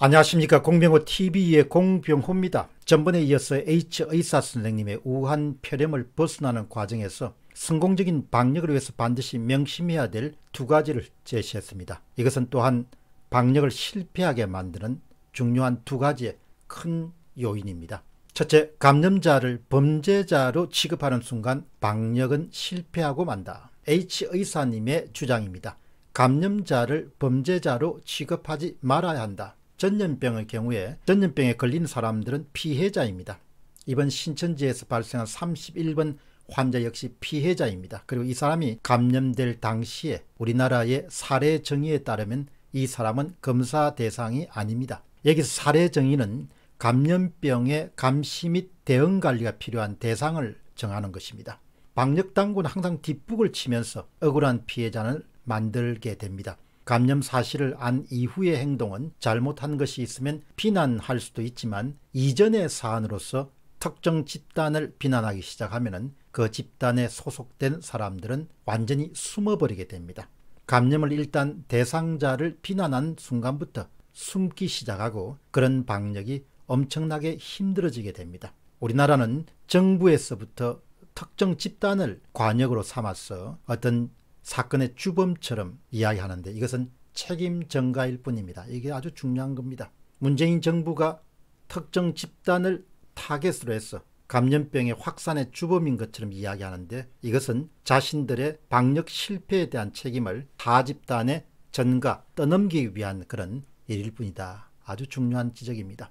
안녕하십니까 공병호 TV의 공병호입니다. 전번에 이어서 H 의사 선생님의 우한 폐렴을 벗어나는 과정에서 성공적인 방역을 위해서 반드시 명심해야 될 두 가지를 제시했습니다. 이것은 또한 방역을 실패하게 만드는 중요한 두 가지의 큰 요인입니다. 첫째, 감염자를 범죄자로 취급하는 순간 방역은 실패하고 만다. H 의사님의 주장입니다. 감염자를 범죄자로 취급하지 말아야 한다. 전염병의 경우에 전염병에 걸린 사람들은 피해자입니다. 이번 신천지에서 발생한 31번 환자 역시 피해자입니다. 그리고 이 사람이 감염될 당시에 우리나라의 사례 정의에 따르면 이 사람은 검사 대상이 아닙니다. 여기서 사례 정의는 감염병의 감시 및 대응 관리가 필요한 대상을 정하는 것입니다. 방역당국은 항상 뒷북을 치면서 억울한 피해자를 만들게 됩니다. 감염 사실을 안 이후의 행동은 잘못한 것이 있으면 비난할 수도 있지만 이전의 사안으로서 특정 집단을 비난하기 시작하면 그 집단에 소속된 사람들은 완전히 숨어버리게 됩니다. 감염을 일단 대상자를 비난한 순간부터 숨기 시작하고 그런 방역이 엄청나게 힘들어지게 됩니다. 우리나라는 정부에서부터 특정 집단을 관역으로 삼아서 어떤 사건의 주범처럼 이야기하는데 이것은 책임 전가일 뿐입니다. 이게 아주 중요한 겁니다. 문재인 정부가 특정 집단을 타겟으로 해서 감염병의 확산의 주범인 것처럼 이야기하는데 이것은 자신들의 방역 실패에 대한 책임을 타 집단에 전가 떠넘기기 위한 그런 일일 뿐이다. 아주 중요한 지적입니다.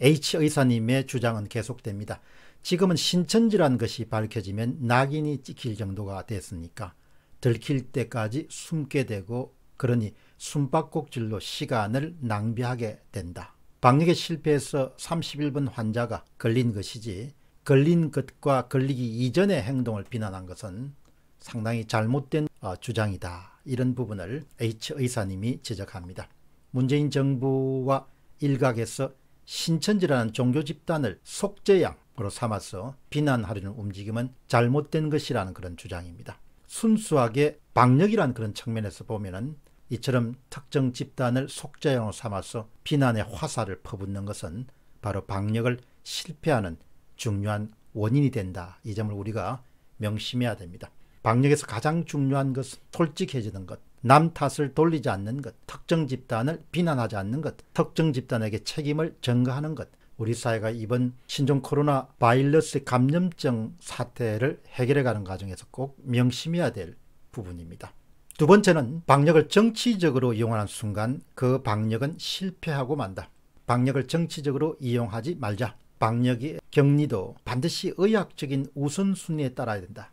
H 의사님의 주장은 계속됩니다. 지금은 신천지라는 것이 밝혀지면 낙인이 찍힐 정도가 됐으니까 들킬 때까지 숨게 되고 그러니 숨바꼭질로 시간을 낭비하게 된다. 방역에 실패해서 31번 환자가 걸린 것이지 걸린 것과 걸리기 이전의 행동을 비난한 것은 상당히 잘못된 어, 주장이다. 이런 부분을 H 의사님이 지적합니다. 문재인 정부와 일각에서 신천지라는 종교 집단을 속죄양으로 삼아서 비난하려는 움직임은 잘못된 것이라는 그런 주장입니다. 순수하게 방역이라는 그런 측면에서 보면은 이처럼 특정 집단을 속죄형으로 삼아서 비난의 화살을 퍼붓는 것은 바로 방역을 실패하는 중요한 원인이 된다. 이 점을 우리가 명심해야 됩니다. 방역에서 가장 중요한 것은 솔직해지는 것, 남 탓을 돌리지 않는 것, 특정 집단을 비난하지 않는 것, 특정 집단에게 책임을 전가하는 것, 우리 사회가 이번 신종 코로나 바이러스 감염증 사태를 해결해가는 과정에서 꼭 명심해야 될 부분입니다. 두 번째는 방역을 정치적으로 이용하는 순간 그 방역은 실패하고 만다. 방역을 정치적으로 이용하지 말자. 방역의 격리도 반드시 의학적인 우선순위에 따라야 된다.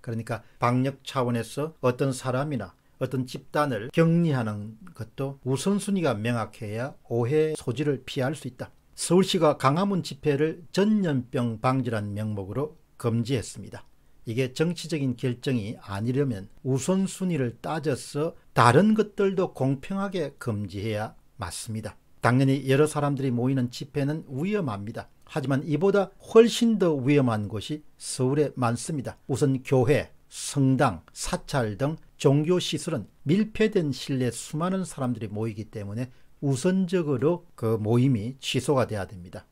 그러니까 방역 차원에서 어떤 사람이나 어떤 집단을 격리하는 것도 우선순위가 명확해야 오해 소지를 피할 수 있다. 서울시가 강화문 집회를 전염병 방지란 명목으로 금지했습니다. 이게 정치적인 결정이 아니려면 우선순위를 따져서 다른 것들도 공평하게 금지해야 맞습니다. 당연히 여러 사람들이 모이는 집회는 위험합니다. 하지만 이보다 훨씬 더 위험한 곳이 서울에 많습니다. 우선 교회, 성당, 사찰 등 종교시설은 밀폐된 실내 수많은 사람들이 모이기 때문에 우선적으로 그 모임이 취소가 돼야 됩니다.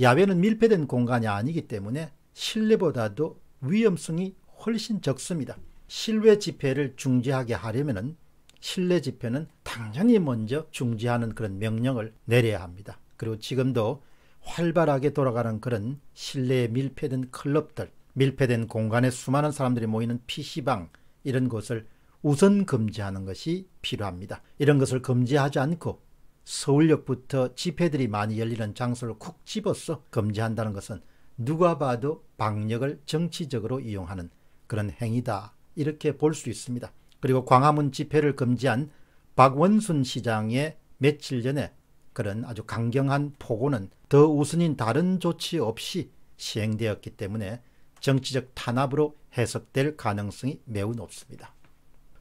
야외는 밀폐된 공간이 아니기 때문에 실내보다도 위험성이 훨씬 적습니다. 실외 집회를 중지하게 하려면 실내 집회는 당연히 먼저 중지하는 그런 명령을 내려야 합니다. 그리고 지금도 활발하게 돌아가는 그런 실내에 밀폐된 클럽들, 밀폐된 공간에 수많은 사람들이 모이는 PC방 이런 곳을 우선 금지하는 것이 필요합니다. 이런 것을 금지하지 않고 서울역부터 집회들이 많이 열리는 장소를 콕 집어서 금지한다는 것은 누가 봐도 방역을 정치적으로 이용하는 그런 행위다 이렇게 볼 수 있습니다. 그리고 광화문 집회를 금지한 박원순 시장의 며칠 전에 그런 아주 강경한 폭언은 더 우선인 다른 조치 없이 시행되었기 때문에 정치적 탄압으로 해석될 가능성이 매우 높습니다.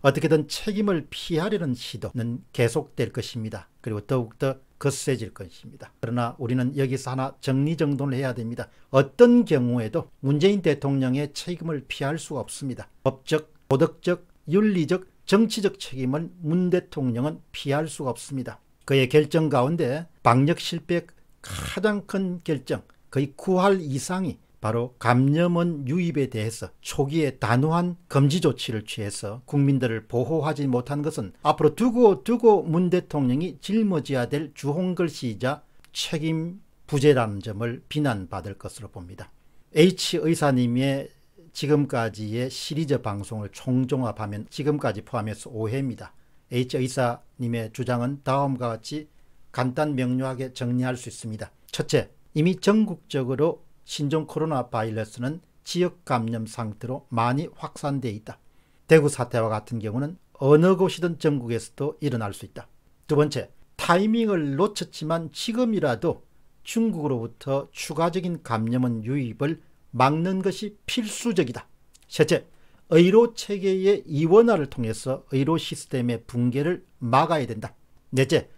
어떻게든 책임을 피하려는 시도는 계속될 것입니다. 그리고 더욱더 거세질 것입니다. 그러나 우리는 여기서 하나 정리정돈을 해야 됩니다. 어떤 경우에도 문재인 대통령의 책임을 피할 수가 없습니다. 법적, 도덕적, 윤리적, 정치적 책임은 문 대통령은 피할 수가 없습니다. 그의 결정 가운데 방역 실패 가장 큰 결정, 거의 9할 이상이 바로 감염원 유입에 대해서 초기에 단호한 금지 조치를 취해서 국민들을 보호하지 못한 것은 앞으로 두고 두고 문 대통령이 짊어져야 될 주홍글씨이자 책임 부재라는 점을 비난받을 것으로 봅니다. H 의사님의 지금까지의 시리즈 방송을 총종합하면 지금까지 포함해서 5회입니다. H 의사님의 주장은 다음과 같이 간단 명료하게 정리할 수 있습니다. 첫째, 이미 전국적으로 신종 코로나 바이러스는 지역 감염 상태로 많이 확산돼 있다. 대구 사태와 같은 경우는 어느 곳이든 전국에서도 일어날 수 있다. 두 번째, 타이밍을 놓쳤지만 지금이라도 중국으로부터 추가적인 감염은 유입을 막는 것이 필수적이다. 셋째, 의료 체계의 이원화를 통해서 의료 시스템의 붕괴를 막아야 된다. 넷째,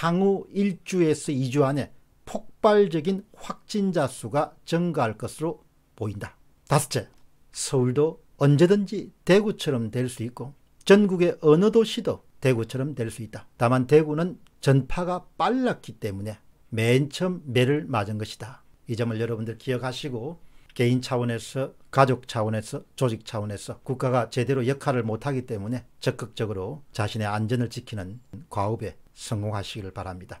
향후 1주에서 2주 안에 폭발적인 확진자 수가 증가할 것으로 보인다. 다섯째, 서울도 언제든지 대구처럼 될 수 있고 전국의 어느 도시도 대구처럼 될 수 있다. 다만 대구는 전파가 빨랐기 때문에 맨 처음 매를 맞은 것이다. 이 점을 여러분들 기억하시고 개인 차원에서 가족 차원에서 조직 차원에서 국가가 제대로 역할을 못하기 때문에 적극적으로 자신의 안전을 지키는 과업에 성공하시기 바랍니다.